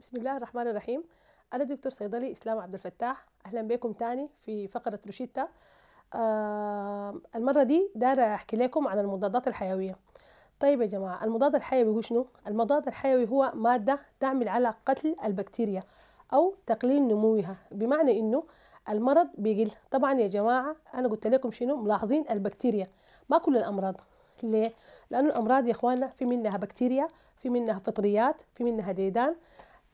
بسم الله الرحمن الرحيم أنا دكتور صيدلي إسلام عبد الفتاح أهلا بكم تاني في فقرة روشيتا آه المرة دي دايرة أحكي لكم عن المضادات الحيوية طيب يا جماعة المضاد الحيوي هو شنو؟ المضاد الحيوي هو مادة تعمل على قتل البكتيريا أو تقليل نموها بمعنى إنه المرض بيقل طبعا يا جماعة أنا قلت لكم شنو ملاحظين البكتيريا ما كل الأمراض ليه؟ لأنه الأمراض يا إخواننا في منها بكتيريا في منها فطريات في منها ديدان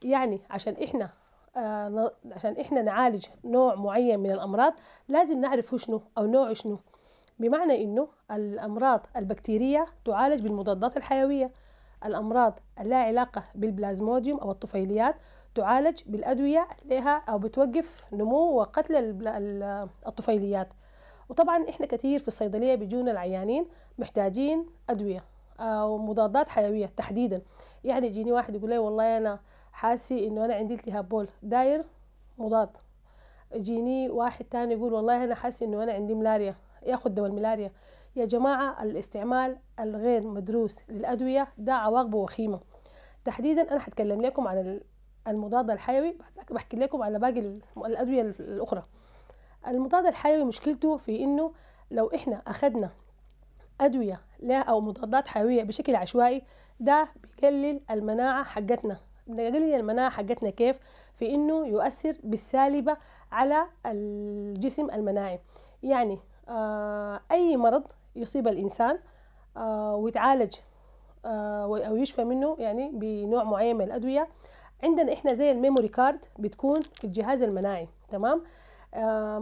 يعني عشان احنا آه عشان احنا نعالج نوع معين من الامراض لازم نعرف هو شنو او نوعه شنو بمعنى انه الامراض البكتيريه تعالج بالمضادات الحيويه الامراض اللا علاقه بالبلازموديوم او الطفيليات تعالج بالادويه لها او بتوقف نمو وقتل الطفيليات وطبعا احنا كثير في الصيدليه بيجونا العيانين محتاجين ادويه او مضادات حيويه تحديدا يعني يجيني واحد يقول لي والله انا حاسي انه انا عندي التهاب بول داير مضاد يجيني واحد تاني يقول والله انا حاسس انه انا عندي ملاريا ياخد دواء الملاريا يا جماعة الاستعمال الغير مدروس للأدوية ده عواقبه وخيمة تحديدا أنا هتكلم لكم عن المضاد الحيوي بحكي لكم على باقي الأدوية الأخرى المضاد الحيوي مشكلته في إنه لو إحنا أخدنا أدوية لا أو مضادات حيوية بشكل عشوائي ده بيقلل المناعة حقتنا نقلل المناعه حقتنا كيف في انه يؤثر بالسالبه على الجسم المناعي يعني آه، اي مرض يصيب الانسان آه، ويتعالج آه، او يشفى منه يعني بنوع معين من الادويه عندنا احنا زي الميموري كارد بتكون في الجهاز المناعي تمام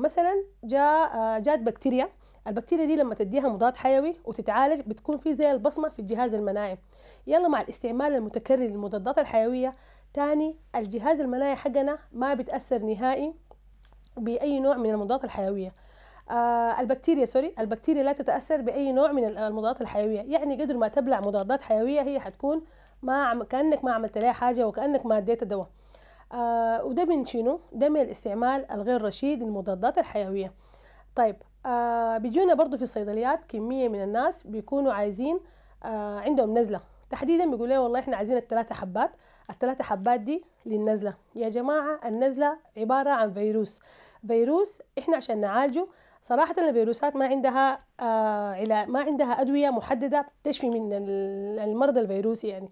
مثلا جاء جات بكتيريا البكتيريا دي لما تديها مضاد حيوي وتتعالج بتكون في زي البصمه في الجهاز المناعي يلا مع الاستعمال المتكرر للمضادات الحيويه تاني الجهاز المناعي حقنا ما بيتاثر نهائي باي نوع من المضادات الحيويه آه البكتيريا سوري البكتيريا لا تتاثر باي نوع من المضادات الحيويه يعني قدر ما تبلع مضادات حيويه هي حتكون ما عم كانك ما عملت لها حاجه وكانك ما اديت دواء آه وده من شنو ده من الاستعمال الغير رشيد للمضادات الحيويه طيب آه بيجونا برضو في الصيدليات كمية من الناس بيكونوا عايزين آه عندهم نزلة تحديدا بيقول لي والله احنا عايزين الثلاثة حبات الثلاثة حبات دي للنزلة يا جماعة النزلة عبارة عن فيروس فيروس احنا عشان نعالجه صراحة الفيروسات ما عندها آه ما عندها أدوية محددة تشفي من المرض الفيروسي يعني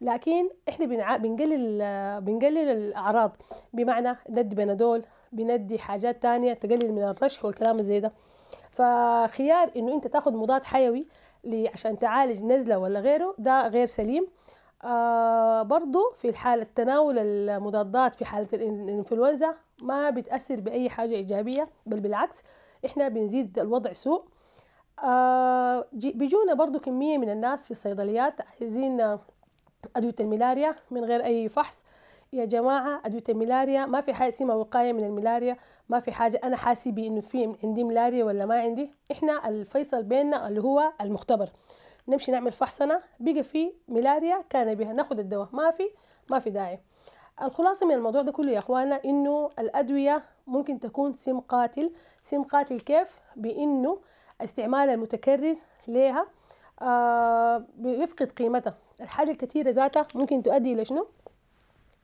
لكن احنا بنع... بنقلل بنقلل الأعراض بمعنى ندي بنادول بندي حاجات تانية تقلل من الرشح والكلام زي ده فخيار انه انت تاخد مضاد حيوي عشان تعالج نزله ولا غيره ده غير سليم آه برضو في الحالة تناول المضادات في حالة الإنفلونزا ما بتأثر بأي حاجة إيجابية بل بالعكس إحنا بنزيد الوضع سوء آه بيجونا برضو كمية من الناس في الصيدليات عايزين أدوية الملاريا من غير أي فحص يا جماعه ادويه الملاريا ما في حاجه اسمها وقايه من الملاريا ما في حاجه انا حاسي بانه في عندي ملاريا ولا ما عندي احنا الفيصل بيننا اللي هو المختبر نمشي نعمل فحصنا بقى في ملاريا كان بها ناخد الدواء ما في ما في داعي الخلاصة من الموضوع ده كله يا اخوانا انه الادوية ممكن تكون سم قاتل سم قاتل كيف بانه استعمال المتكرر لها آه بيفقد قيمتها الحاجة الكثيرة ذاتها ممكن تؤدي إلى شنو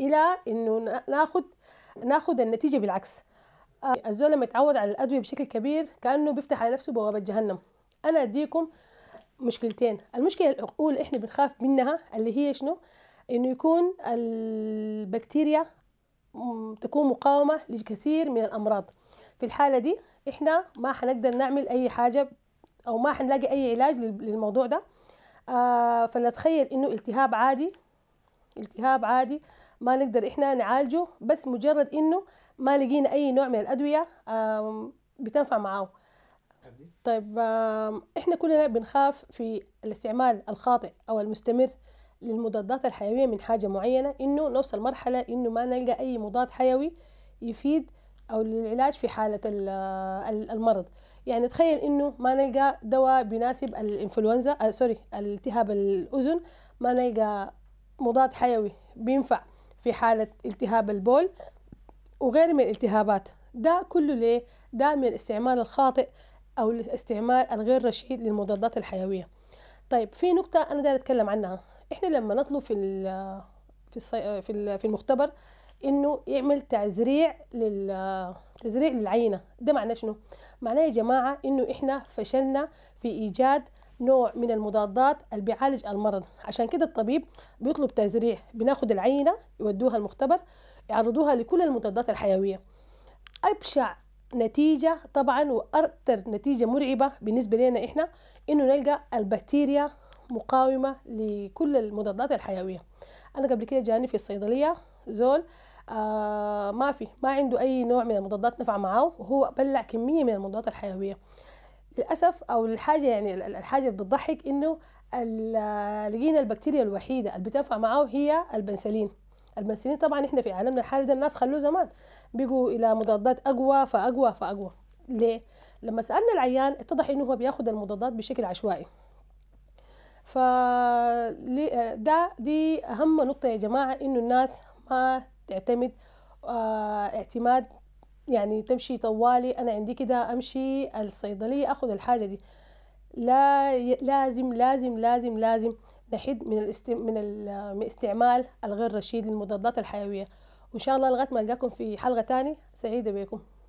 الى انه ناخذ ناخذ النتيجه بالعكس آه، الزول لما يتعود على الادويه بشكل كبير كانه بيفتح على نفسه بوابه جهنم انا اديكم مشكلتين المشكله الاولى احنا بنخاف منها اللي هي شنو انه يكون البكتيريا تكون مقاومه لكثير من الامراض في الحاله دي احنا ما حنقدر نعمل اي حاجه او ما حنلاقي اي علاج للموضوع ده آه، فنتخيل انه التهاب عادي التهاب عادي ما نقدر احنا نعالجه بس مجرد انه ما لقينا اي نوع من الادويه بتنفع معاه طيب احنا كلنا بنخاف في الاستعمال الخاطئ او المستمر للمضادات الحيويه من حاجه معينه انه نوصل مرحله انه ما نلقى اي مضاد حيوي يفيد او للعلاج في حاله آه، المرض يعني تخيل انه ما نلقى دواء بيناسب الانفلونزا آه، سوري التهاب الاذن ما نلقى مضاد حيوي بينفع في حالة التهاب البول وغير من الالتهابات ده كله ليه؟ ده من الاستعمال الخاطئ أو الاستعمال الغير رشيد للمضادات الحيوية طيب في نقطة أنا دا أتكلم عنها إحنا لما نطلب في ال في الصي... في, ال... في المختبر إنه يعمل تزريع لل تزريع للعينة ده معناه شنو؟ معناه يا جماعة إنه إحنا فشلنا في إيجاد نوع من المضادات اللي بيعالج المرض عشان كده الطبيب بيطلب تزريع بناخد العينة يودوها المختبر يعرضوها لكل المضادات الحيوية أبشع نتيجة طبعا وأكثر نتيجة مرعبة بالنسبة لنا إحنا إنه نلقى البكتيريا مقاومة لكل المضادات الحيوية أنا قبل كده جاني في الصيدلية زول آه ما في ما عنده أي نوع من المضادات نفع معاه وهو بلع كمية من المضادات الحيوية للاسف او الحاجه يعني الحاجه اللي بتضحك انه لقينا البكتيريا الوحيده اللي بتنفع معاه هي البنسلين البنسلين طبعا احنا في عالمنا الحالي ده الناس خلوه زمان بيجوا الى مضادات اقوى فاقوى فاقوى ليه لما سالنا العيان اتضح انه هو بياخد المضادات بشكل عشوائي ف ده دي اهم نقطه يا جماعه انه الناس ما تعتمد آه، اعتماد يعني تمشي طوالي انا عندي كده امشي الصيدليه اخذ الحاجه دي لا لازم لازم لازم لازم نحد من الاست... من الاستعمال الغير رشيد للمضادات الحيويه وان شاء الله لغايه ما القاكم في حلقه تاني سعيده بكم